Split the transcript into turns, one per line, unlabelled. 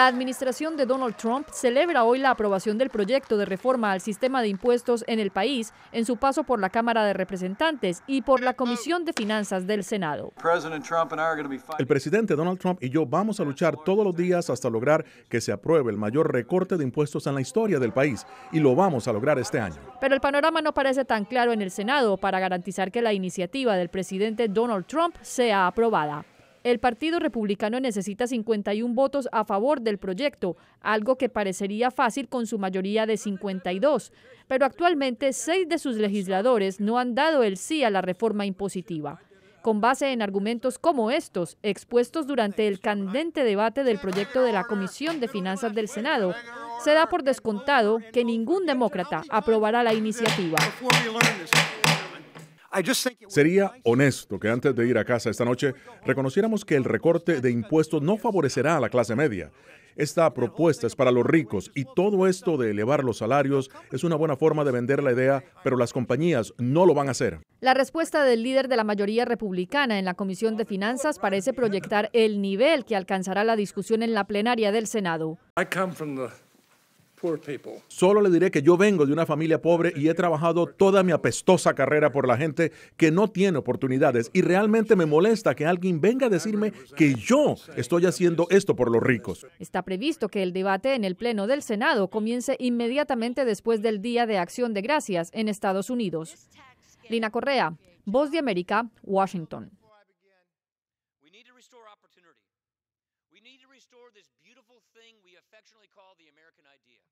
La administración de Donald Trump celebra hoy la aprobación del proyecto de reforma al sistema de impuestos en el país en su paso por la Cámara de Representantes y por la Comisión de Finanzas del Senado.
El presidente Donald Trump y yo vamos a luchar todos los días hasta lograr que se apruebe el mayor recorte de impuestos en la historia del país y lo vamos a lograr este año.
Pero el panorama no parece tan claro en el Senado para garantizar que la iniciativa del presidente Donald Trump sea aprobada. El Partido Republicano necesita 51 votos a favor del proyecto, algo que parecería fácil con su mayoría de 52, pero actualmente seis de sus legisladores no han dado el sí a la reforma impositiva. Con base en argumentos como estos, expuestos durante el candente debate del proyecto de la Comisión de Finanzas del Senado, se da por descontado que ningún demócrata aprobará la iniciativa.
Sería honesto que antes de ir a casa esta noche reconociéramos que el recorte de impuestos no favorecerá a la clase media. Esta propuesta es para los ricos y todo esto de elevar los salarios es una buena forma de vender la idea, pero las compañías no lo van a hacer.
La respuesta del líder de la mayoría republicana en la Comisión de Finanzas parece proyectar el nivel que alcanzará la discusión en la plenaria del Senado.
Solo le diré que yo vengo de una familia pobre y he trabajado toda mi apestosa carrera por la gente que no tiene oportunidades y realmente me molesta que alguien venga a decirme que yo estoy haciendo esto por los ricos.
Está previsto que el debate en el Pleno del Senado comience inmediatamente después del Día de Acción de Gracias en Estados Unidos. Lina Correa, Voz de América, Washington. We need to restore this beautiful thing we affectionately call the American idea.